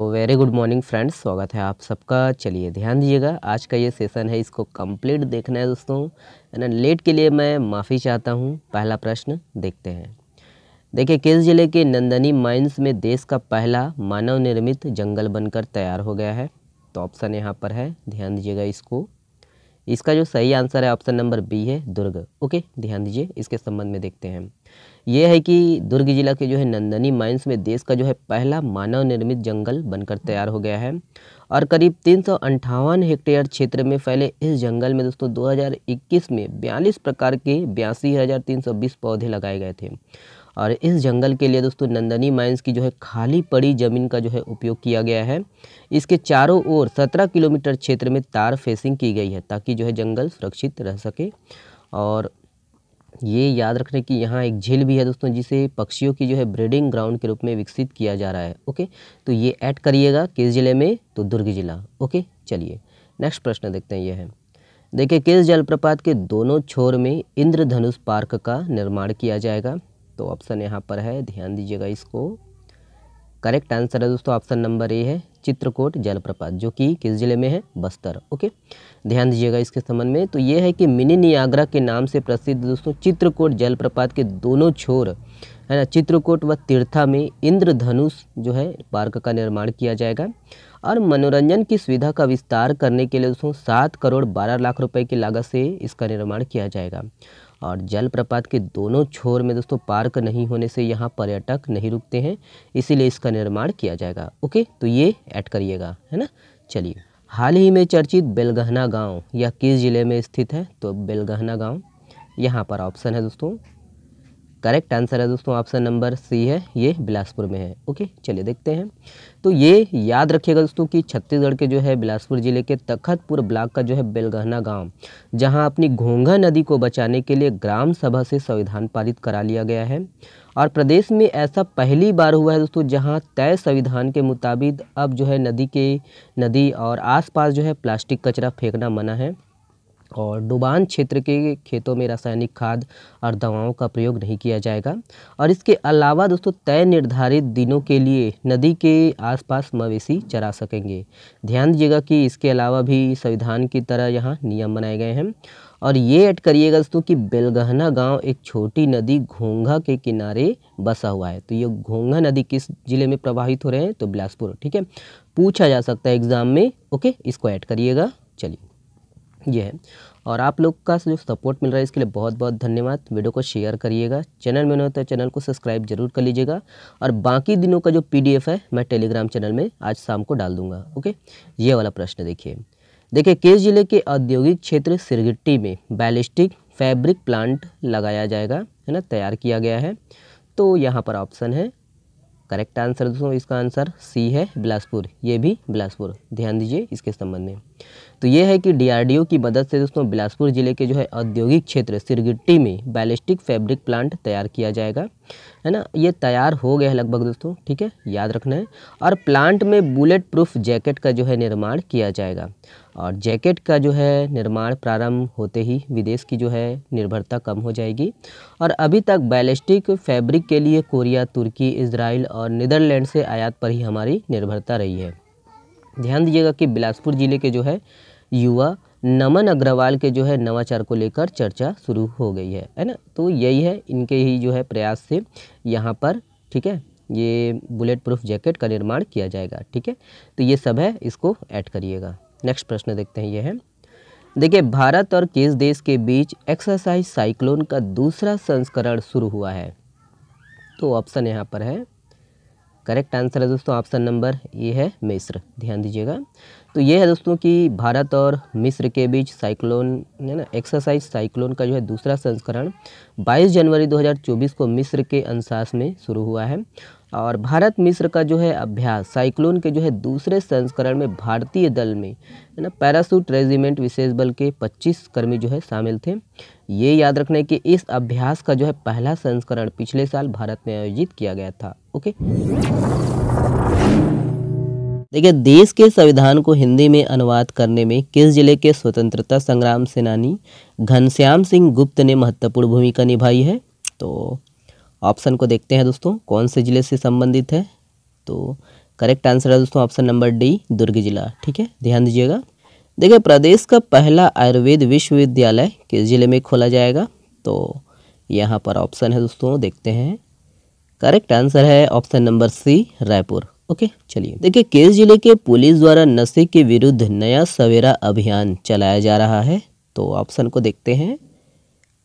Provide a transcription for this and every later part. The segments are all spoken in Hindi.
वेरी गुड मॉर्निंग फ्रेंड्स स्वागत है आप सबका चलिए ध्यान दीजिएगा आज का ये सेशन है इसको कंप्लीट देखना है दोस्तों है ना लेट के लिए मैं माफ़ी चाहता हूँ पहला प्रश्न देखते हैं देखिए केस जिले के नंदनी माइंस में देश का पहला मानव निर्मित जंगल बनकर तैयार हो गया है तो ऑप्शन यहाँ पर है ध्यान दीजिएगा इसको इसका जो सही आंसर है ऑप्शन नंबर बी है दुर्ग ओके ध्यान दीजिए इसके संबंध में देखते हैं ये है कि दुर्ग जिला के जो है नंदनी माइंस में देश का जो है पहला मानव निर्मित जंगल बनकर तैयार हो गया है और करीब तीन हेक्टेयर क्षेत्र में फैले इस जंगल में दोस्तों 2021 में बयालीस प्रकार के बयासी पौधे लगाए गए थे और इस जंगल के लिए दोस्तों नंदनी माइंस की जो है खाली पड़ी ज़मीन का जो है उपयोग किया गया है इसके चारों ओर 17 किलोमीटर क्षेत्र में तार फेसिंग की गई है ताकि जो है जंगल सुरक्षित रह सके और ये याद रखने की यहाँ एक झील भी है दोस्तों जिसे पक्षियों की जो है ब्रीडिंग ग्राउंड के रूप में विकसित किया जा रहा है ओके तो ये ऐड करिएगा किस जिले में तो दुर्ग जिला ओके चलिए नेक्स्ट प्रश्न देखते हैं यह है देखिए किस जलप्रपात के दोनों छोर में इंद्रधनुष पार्क का निर्माण किया जाएगा तो ऑप्शन यहाँ पर है ध्यान दीजिएगा इसको करेक्ट आंसर है दोस्तों ऑप्शन नंबर ए है चित्रकोट जलप्रपात जो कि किस जिले में है बस्तर ओके ध्यान दीजिएगा इसके संबंध में तो ये है कि मिनी नियाग्रा के नाम से प्रसिद्ध दोस्तों चित्रकोट जलप्रपात के दोनों छोर है ना चित्रकोट व तीर्था में इंद्रधनुष जो है पार्क का निर्माण किया जाएगा और मनोरंजन की सुविधा का विस्तार करने के लिए दोस्तों सात करोड़ बारह लाख रुपए की लागत से इसका निर्माण किया जाएगा और जलप्रपात के दोनों छोर में दोस्तों पार्क नहीं होने से यहाँ पर्यटक नहीं रुकते हैं इसीलिए इसका निर्माण किया जाएगा ओके तो ये ऐड करिएगा है ना चलिए हाल ही में चर्चित बेलगहना गांव यह किस ज़िले में स्थित है तो बेलगहना गांव यहाँ पर ऑप्शन है दोस्तों करेक्ट आंसर है दोस्तों ऑप्शन नंबर सी है ये बिलासपुर में है ओके चलिए देखते हैं तो ये याद रखिएगा दोस्तों कि छत्तीसगढ़ के जो है बिलासपुर ज़िले के तखतपुर ब्लॉक का जो है बेलगहना गांव जहां अपनी घोंघा नदी को बचाने के लिए ग्राम सभा से संविधान पारित करा लिया गया है और प्रदेश में ऐसा पहली बार हुआ है दोस्तों जहाँ तय संविधान के मुताबिक अब जो है नदी के नदी और आस जो है प्लास्टिक कचरा फेंकना मना है और डुबान क्षेत्र के खेतों में रासायनिक खाद और दवाओं का प्रयोग नहीं किया जाएगा और इसके अलावा दोस्तों तय निर्धारित दिनों के लिए नदी के आसपास मवेशी चरा सकेंगे ध्यान दीजिएगा कि इसके अलावा भी संविधान की तरह यहाँ नियम बनाए गए हैं और ये ऐड करिएगा दोस्तों कि बेलगहना गांव एक छोटी नदी घोंघा के किनारे बसा हुआ है तो ये घोंघा नदी किस जिले में प्रवाहित हो रहे हैं तो बिलासपुर ठीक है पूछा जा सकता है एग्ज़ाम में ओके इसको ऐड करिएगा चलिए ये है और आप लोग का जो सपोर्ट मिल रहा है इसके लिए बहुत बहुत धन्यवाद वीडियो को शेयर करिएगा चैनल में होता तो चैनल को सब्सक्राइब जरूर कर लीजिएगा और बाकी दिनों का जो पीडीएफ है मैं टेलीग्राम चैनल में आज शाम को डाल दूंगा ओके ये वाला प्रश्न देखिए देखिए केस जिले के औद्योगिक क्षेत्र सिरगिट्टी में बैलिस्टिक फैब्रिक प्लांट लगाया जाएगा है ना तैयार किया गया है तो यहाँ पर ऑप्शन है करेक्ट आंसर दोस्तों इसका आंसर सी है बिलासपुर ये भी बिलासपुर ध्यान दीजिए इसके संबंध में तो ये है कि डीआरडीओ की मदद से दोस्तों बिलासपुर जिले के जो है औद्योगिक क्षेत्र सिरगिट्टी में बैलिस्टिक फैब्रिक प्लांट तैयार किया जाएगा है ना ये तैयार हो गया है लगभग दोस्तों ठीक है याद रखना है और प्लांट में बुलेट प्रूफ जैकेट का जो है निर्माण किया जाएगा और जैकेट का जो है निर्माण प्रारंभ होते ही विदेश की जो है निर्भरता कम हो जाएगी और अभी तक बैलिस्टिक फैब्रिक के लिए कोरिया तुर्की इसराइल और नीदरलैंड से आयात पर ही हमारी निर्भरता रही है ध्यान दीजिएगा कि बिलासपुर जिले के जो है युवा नमन अग्रवाल के जो है नवाचार को लेकर चर्चा शुरू हो गई है है ना तो यही है इनके ही जो है प्रयास से यहाँ पर ठीक है ये बुलेट प्रूफ जैकेट का निर्माण किया जाएगा ठीक है तो ये सब है इसको ऐड करिएगा नेक्स्ट प्रश्न देखते हैं ये है देखिए भारत और किस देश के बीच एक्सरसाइज साइक्लोन का दूसरा संस्करण शुरू हुआ है तो ऑप्शन यहाँ पर है करेक्ट आंसर है दोस्तों ऑप्शन नंबर ये है मिस्र ध्यान दीजिएगा तो ये है दोस्तों कि भारत और मिस्र के बीच साइक्लोन है ना एक्सरसाइज साइक्लोन का जो है दूसरा संस्करण 22 जनवरी 2024 को मिस्र के अंसास में शुरू हुआ है और भारत मिस्र का जो है अभ्यास साइक्लोन के जो है दूसरे संस्करण में भारतीय दल में है ना पैरासूट रेजिमेंट विशेष बल के 25 कर्मी जो है शामिल थे ये याद रखना है कि इस अभ्यास का जो है पहला संस्करण पिछले साल भारत में आयोजित किया गया था ओके देखिए देश के संविधान को हिंदी में अनुवाद करने में किस जिले के स्वतंत्रता संग्राम सेनानी घनश्याम सिंह गुप्त ने महत्वपूर्ण भूमिका निभाई है तो ऑप्शन को देखते हैं दोस्तों कौन से ज़िले से संबंधित है तो करेक्ट आंसर है दोस्तों ऑप्शन नंबर डी दुर्ग जिला ठीक है ध्यान दीजिएगा देखिए प्रदेश का पहला आयुर्वेद विश्वविद्यालय किस जिले में खोला जाएगा तो यहाँ पर ऑप्शन है दोस्तों देखते हैं करेक्ट आंसर है option number C Raipur okay चलिए देखिए केस जिले के पुलिस द्वारा नशे के विरुद्ध नया सवेरा अभियान चलाया जा रहा है तो ऑप्शन को देखते हैं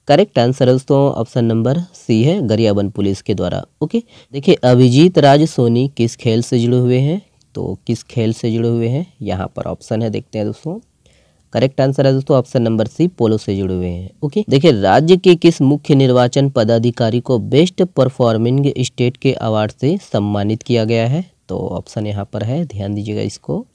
करेक्ट आंसर है दोस्तों ऑप्शन नंबर सी है गरियाबंद पुलिस के द्वारा ओके देखिए अभिजीत राज सोनी किस खेल से जुड़े हुए हैं तो किस खेल से जुड़े हुए हैं यहाँ पर ऑप्शन है देखते हैं दोस्तों करेक्ट आंसर है दोस्तों ऑप्शन नंबर सी पोलो से जुड़े हुए हैं ओके देखिए राज्य के किस मुख्य निर्वाचन पदाधिकारी को बेस्ट परफॉर्मिंग स्टेट के अवार्ड से सम्मानित किया गया है तो ऑप्शन यहाँ पर है ध्यान दीजिएगा इसको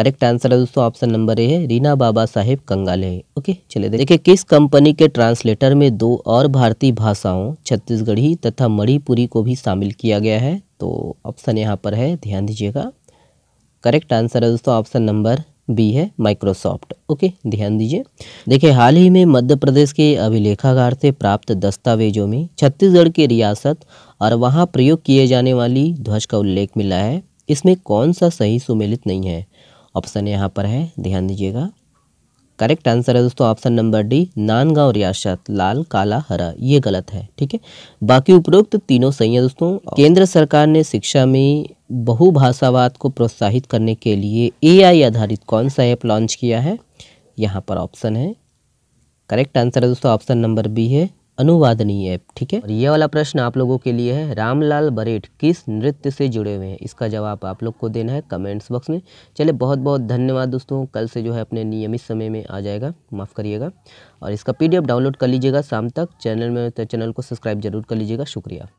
करेक्ट आंसर है दोस्तों ऑप्शन नंबर ए है रीना बाबा साहेब कंगाले ओके चले देखिए किस कंपनी के ट्रांसलेटर में दो और भारतीय भाषाओं छत्तीसगढ़ी तथा मणिपुरी को भी शामिल किया गया है तो ऑप्शन यहाँ पर है ध्यान दीजिएगा करेक्ट आंसर है दोस्तों ऑप्शन नंबर बी है माइक्रोसॉफ्ट ओके ध्यान दीजिए देखिए हाल ही में मध्य प्रदेश के अभिलेखागार से प्राप्त दस्तावेजों में छत्तीसगढ़ की रियासत और वहाँ प्रयोग किए जाने वाली ध्वज का उल्लेख मिला है इसमें कौन सा सही सुमेलित नहीं है ऑप्शन यहाँ पर है ध्यान दीजिएगा करेक्ट आंसर है दोस्तों ऑप्शन नंबर डी नानगांव रियासत लाल काला हरा ये गलत है ठीक है बाकी उपरोक्त तीनों सही है दोस्तों केंद्र सरकार ने शिक्षा में बहुभाषावाद को प्रोत्साहित करने के लिए एआई आधारित कौन सा ऐप लॉन्च किया है यहाँ पर ऑप्शन है करेक्ट आंसर है दोस्तों ऑप्शन नंबर बी है अनुवादनीय ऐप ठीक है और ये वाला प्रश्न आप लोगों के लिए है रामलाल बरेठ किस नृत्य से जुड़े हुए हैं इसका जवाब आप लोग को देना है कमेंट्स बॉक्स में चले बहुत बहुत धन्यवाद दोस्तों कल से जो है अपने नियमित समय में आ जाएगा माफ़ करिएगा और इसका पीडीएफ डाउनलोड कर लीजिएगा शाम तक चैनल में तो चैनल को सब्सक्राइब जरूर कर लीजिएगा शुक्रिया